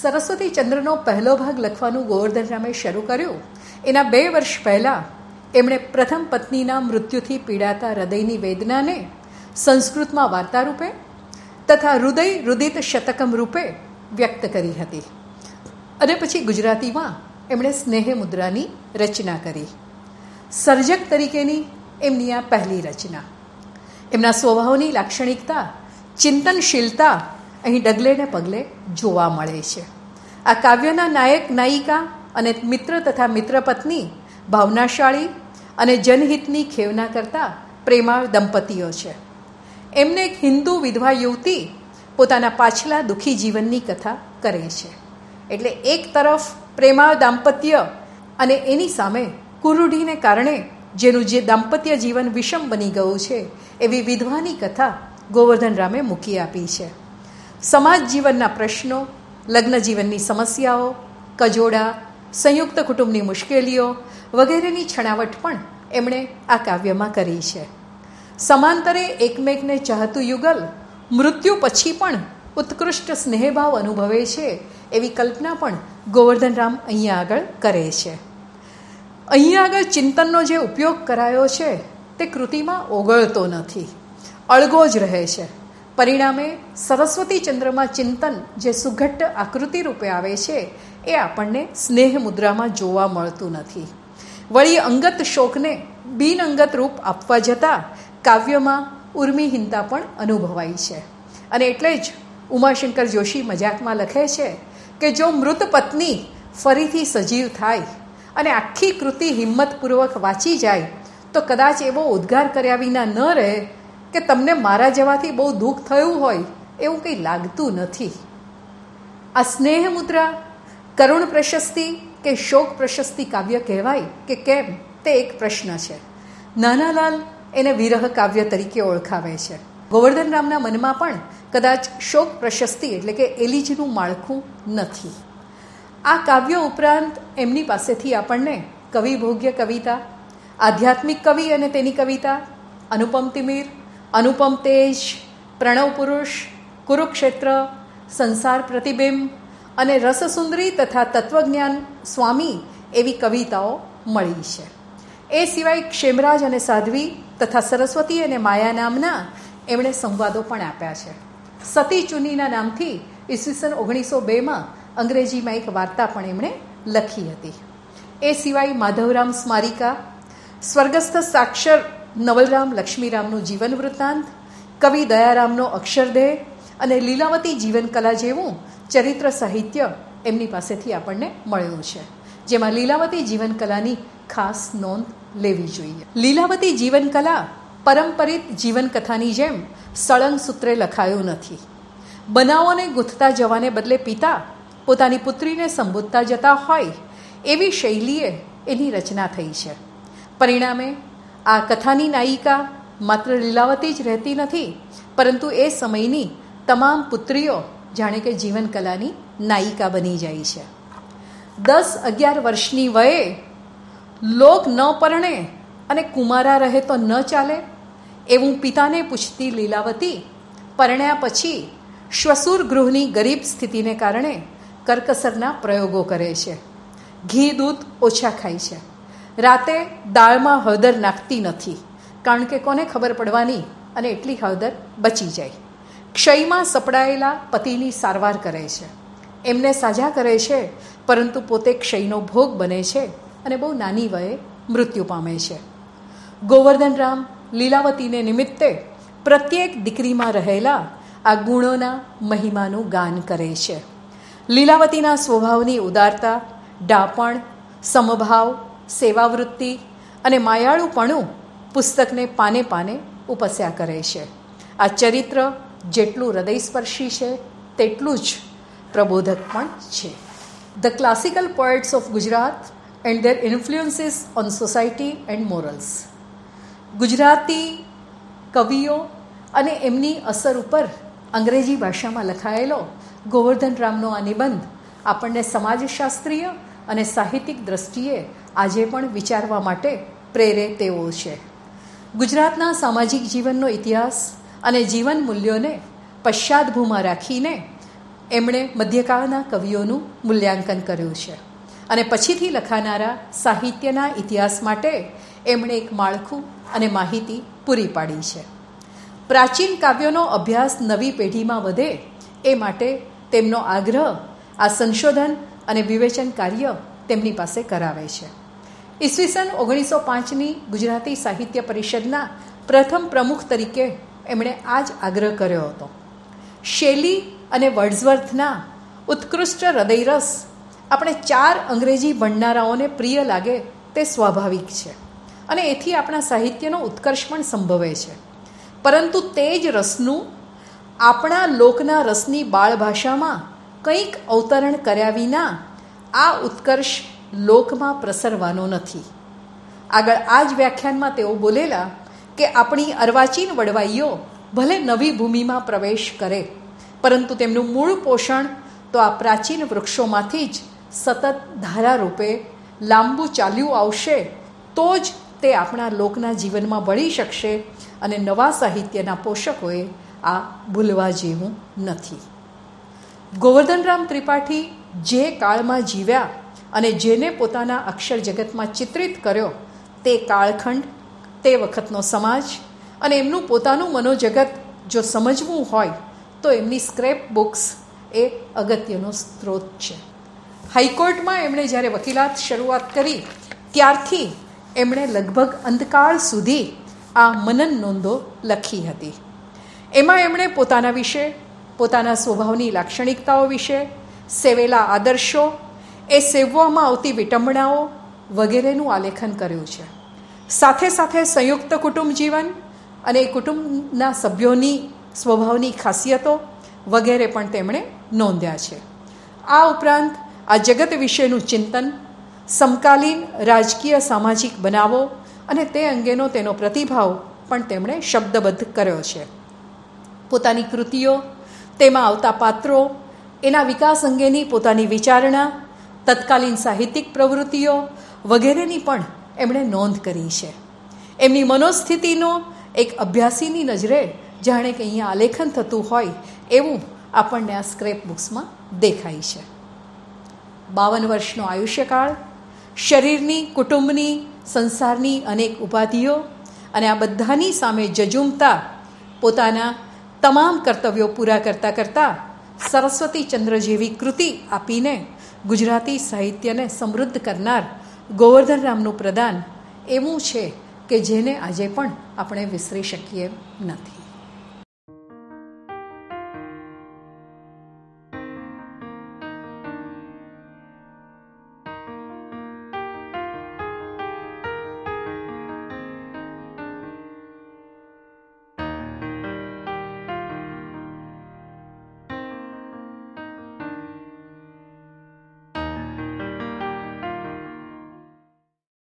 સરસ્વતી ચંદ્રનો પહેલો ભાગ લખવાનું ગોવર્ધન રામે શરૂ કર્યું એના બે વર્ષ પહેલાં એમણે પ્રથમ પત્નીના મૃત્યુથી પીડાતા હૃદયની વેદનાને સંસ્કૃતમાં વાર્તા રૂપે તથા હૃદય રુદિત શતકમ રૂપે વ્યક્ત કરી હતી અને પછી ગુજરાતીમાં એમણે સ્નેહ મુદ્રાની રચના કરી સર્જક તરીકેની એમની આ પહેલી રચના એમના સ્વભાવની લાક્ષણિકતા ચિંતનશીલતા અહીં ડગલે ને પગલે જોવા મળે છે આ કાવ્યના નાયક નાયિકા અને મિત્ર તથા મિત્રપત્ની ભાવનાશાળી અને જનહિતની ખેવના કરતા પ્રેમા દંપતીઓ છે એમને એક હિન્દુ વિધવા યુવતી પોતાના પાછલા દુઃખી જીવનની કથા કરે છે એટલે એક તરફ પ્રેમા દાંપત્ય અને એની સામે કુરુઢીને કારણે જેનું જે દાંપત્ય જીવન વિષમ બની ગયું છે એવી વિધવાની કથા ગોવર્ધન રામે મૂકી આપી છે સમાજ જીવનના પ્રશ્નો લગ્ન જીવનની સમસ્યાઓ કજોડા સંયુક્ત કુટુંબની મુશ્કેલીઓ વગેરેની છણાવટ પણ એમણે આ કાવ્યમાં કરી છે સમાંતરે એકમેકને ચાહતું યુગલ મૃત્યુ પછી પણ ઉત્કૃષ્ટ સ્નેહભાવ અનુભવે છે એવી કલ્પના પણ ગોવર્ધન રામ અહીંયા આગળ કરે છે અહીંયા આગળ ચિંતનનો જે ઉપયોગ કરાયો છે તે કૃતિમાં ઓગળતો નથી અળગો જ રહે છે પરિણામે સરસ્વતી ચંદ્રમાં ચિંતન જે સુઘટ્ટ આકૃતિ રૂપે આવે છે એ આપણને સ્નેહ મુદ્રામાં જોવા મળતું નથી વળી અંગત શોકને બિન અંગત રૂપ આપવા જતાં કાવ્યમાં ઉર્મિહીનતા પણ અનુભવાઈ છે અને એટલે જ ઉમાશંકર જોશી મજાકમાં લખે છે કે જો મૃત પત્ની ફરીથી સજીવ થાય અને આખી કૃતિ હિંમતપૂર્વક વાંચી જાય તો કદાચ એવો ઉદ્ગાર કર્યા વિના ન રહે કે તમને મારા જવાથી બહુ દુઃખ થયું હોય એવું કંઈ લાગતું નથી આ સ્નેહ મુદ્રા કરુણ પ્રશસ્તિ કે શોક પ્રશસ્તિ કાવ્ય કહેવાય કે કેમ તે એક પ્રશ્ન છે નાનાલાલ એને વિરહ કાવ્ય તરીકે ઓળખાવે છે ગોવર્ધન રામના મનમાં પણ કદાચ શોક પ્રશસ્તિ એટલે કે એલિજનું માળખું નથી આ કાવ્ય ઉપરાંત એમની પાસેથી આપણને કવિભોગ્ય કવિતા આધ્યાત્મિક કવિ અને તેની કવિતા અનુપમ તિમિર અનુપમ તેજ પ્રણવ પુરુષ કુરુક્ષેત્ર સંસાર પ્રતિબિંબ અને રસસુંદરી તથા તત્વજ્ઞાન સ્વામી એવી કવિતાઓ મળી છે એ સિવાય ક્ષેમરાજ અને સાધ્વી તથા સરસ્વતી અને માયા નામના એમણે સંવાદો પણ આપ્યા છે સતી ચુનીના નામથી ઈસવીસન ઓગણીસો બેમાં અંગ્રેજીમાં એક વાર્તા પણ એમણે લખી હતી એ સિવાય માધવરામ સ્મારિકા સ્વર્ગસ્થ સાક્ષર નવલરામ લક્ષ્મીરામનું જીવન વૃત્તાંત કવિ દયારામનો અક્ષરદેહ અને લીલાવતી જીવનકલા જેવું ચરિત્ર સાહિત્ય એમની પાસેથી આપણને મળ્યું છે જેમાં લીલાવતી જીવનકલાની ખાસ નોંધ લેવી જોઈએ લીલાવતી જીવનકલા પરંપરિત જીવનકથાની જેમ સળંગ સૂત્રે લખાયું નથી બનાવોને ગૂંથતા જવાને બદલે પિતા પોતાની પુત્રીને સંબોધતા જતા હોય એવી શૈલીએ એની રચના થઈ છે પરિણામે આ કથાની નાયિકા માત્ર લીલાવતી જ રહેતી નથી પરંતુ એ સમયની તમામ પુત્રીઓ જાણે કે જીવન કલાની નાયિકા બની જાય છે દસ અગિયાર વર્ષની વયે લોક ન પરણે અને કુમારા રહે તો ન ચાલે એવું પિતાને પૂછતી લીલાવતી પરણ્યા પછી શ્વસુર ગૃહની ગરીબ સ્થિતિને કારણે કરકસરના પ્રયોગો કરે છે ઘી દૂધ ઓછા ખાય છે રાતે દાળમાં હળદર નાખતી નથી કારણ કે કોને ખબર પડવાની અને એટલી હળદર બચી જાય ક્ષયમાં સપડાયેલા પતિની સારવાર કરે છે એમને સાજા કરે છે પરંતુ પોતે ક્ષયનો ભોગ બને છે અને બહુ નાની વયે મૃત્યુ પામે છે ગોવર્ધન રામ લીલાવતીને નિમિત્તે પ્રત્યેક દીકરીમાં રહેલા આ ગુણોના મહિમાનું ગાન કરે છે લીલાવતીના સ્વભાવની ઉદારતા ડાપણ સમભાવ સેવાવૃત્તિ અને માયાળુપણું પુસ્તકને પાને પાને ઉપસ્યા કરે છે આ ચરિત્ર જેટલું હૃદયસ્પર્શી છે તેટલું જ પ્રબોધક પણ છે the classical poets of Gujarat and their influences on society and morals Gujarati કવિઓ અને એમની અસર ઉપર અંગ્રેજી ભાષામાં લખાયેલો ગોવર્ધન રામનો આ નિબંધ આપણને સમાજશાસ્ત્રીય અને સાહિત્યિક દ્રષ્ટિએ આજે પણ વિચારવા માટે પ્રેરે તેવો છે ગુજરાતના સામાજિક જીવનનો ઇતિહાસ અને જીવન મૂલ્યોને પશ્ચાદભૂમાં રાખીને એમણે મધ્યકાળના કવિઓનું મૂલ્યાંકન કર્યું છે અને પછીથી લખાનારા સાહિત્યના ઇતિહાસ માટે એમણે એક માળખું અને માહિતી પૂરી પાડી છે પ્રાચીન કાવ્યોનો અભ્યાસ નવી પેઢીમાં વધે એ માટે તેમનો આગ્રહ આ સંશોધન અને વિવેચન કાર્ય તેમની પાસે કરાવે છે ઈસવીસન ઓગણીસો પાંચની ગુજરાતી સાહિત્ય પરિષદના પ્રથમ પ્રમુખ તરીકે એમણે આ જ આગ્રહ કર્યો હતો શૈલી અને વર્ડ્સવર્થના ઉત્કૃષ્ટ હૃદયરસ આપણે ચાર અંગ્રેજી ભણનારાઓને પ્રિય લાગે તે સ્વાભાવિક છે અને એથી આપણા સાહિત્યનો ઉત્કર્ષ પણ સંભવે છે પરંતુ તે જ રસનું આપણા લોકના રસની બાળભાષામાં કંઈક અવતરણ કર્યા વિના આ ઉત્કર્ષ લોકમાં પ્રસરવાનો નથી આગળ આ જ વ્યાખ્યાનમાં તેઓ બોલેલા કે આપણી અર્વાચીન વડવાઈઓ ભલે નવી ભૂમિમાં પ્રવેશ કરે પરંતુ તેમનું મૂળ પોષણ તો આ પ્રાચીન વૃક્ષોમાંથી જ સતત ધારારૂપે લાંબુ ચાલ્યું આવશે તો જ તે આપણા લોકના જીવનમાં વળી શકશે અને નવા સાહિત્યના પોષકોએ આ ભૂલવા જેવું નથી ગોવર્ધનરામ ત્રિપાઠી જે કાળમાં જીવ્યા અને જેને પોતાના અક્ષર જગતમાં ચિત્રિત કર્યો તે કાળખંડ તે વખતનો સમાજ અને એમનું પોતાનું મનોજગત જો સમજવું હોય તો એમની સ્ક્રેપ બુક્સ એ અગત્યનો સ્ત્રોત છે હાઈકોર્ટમાં એમણે જ્યારે વકીલાત શરૂઆત કરી ત્યારથી એમણે લગભગ અંધકાળ સુધી આ મનન નોંધો લખી હતી એમાં એમણે પોતાના વિશે પોતાના સ્વભાવની લાક્ષણિકતાઓ વિશે સેવેલા આદર્શો એ સેવવામાં આવતી વિટંબણાઓ વગેરેનું આલેખન કર્યું છે સાથે સાથે સંયુક્ત કુટુંબ જીવન અને એ કુટુંબના સભ્યોની સ્વભાવની ખાસિયતો વગેરે પણ તેમણે નોંધ્યા છે આ ઉપરાંત આ જગત વિશેનું ચિંતન સમકાલીન રાજકીય સામાજિક બનાવો અને તે અંગેનો તેનો પ્રતિભાવ પણ તેમણે શબ્દબદ્ધ કર્યો છે પોતાની કૃતિઓ તેમાં આવતા પાત્રો એના વિકાસ અંગેની પોતાની વિચારણા તત્કાલીન સાહિત્યિક પ્રવૃત્તિઓ વગેરેની પણ એમણે નોંધ કરી છે એમની મનોસ્થિતિનો એક અભ્યાસીની નજરે જાણે કે અહીંયા આલેખન થતું હોય એવું આપણને આ સ્ક્રેપ બુક્સમાં દેખાય છે બાવન વર્ષનો આયુષ્યકાળ શરીરની કુટુંબની સંસારની અનેક ઉપાધિઓ અને આ બધાની સામે જજુમતા પોતાના તમામ કર્તવ્યો પૂરા કરતાં કરતાં સરસ્વતી ચંદ્ર જેવી કૃતિ આપીને ગુજરાતી સાહિત્યને સમૃદ્ધ કરનાર ગોવર્ધન રામનું પ્રદાન એવું છે કે જેને આજે પણ આપણે વિસરી શકીએ નથી